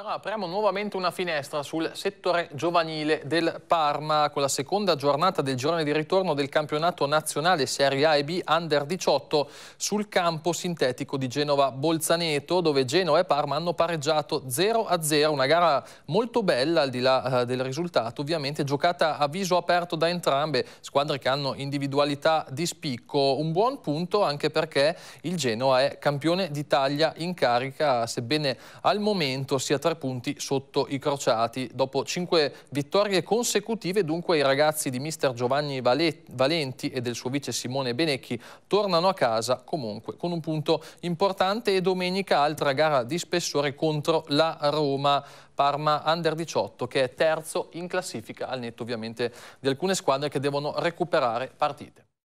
Allora, apriamo nuovamente una finestra sul settore giovanile del Parma con la seconda giornata del girone di ritorno del campionato nazionale Serie A e B Under 18 sul campo sintetico di Genova Bolzaneto dove Genova e Parma hanno pareggiato 0-0, una gara molto bella al di là eh, del risultato, ovviamente giocata a viso aperto da entrambe squadre che hanno individualità di spicco, un buon punto anche perché il Genoa è campione d'Italia in carica sebbene al momento sia tra tre punti sotto i crociati. Dopo cinque vittorie consecutive, dunque, i ragazzi di mister Giovanni Valenti e del suo vice Simone Benecchi tornano a casa comunque con un punto importante e domenica altra gara di spessore contro la Roma. Parma Under 18 che è terzo in classifica al netto ovviamente di alcune squadre che devono recuperare partite.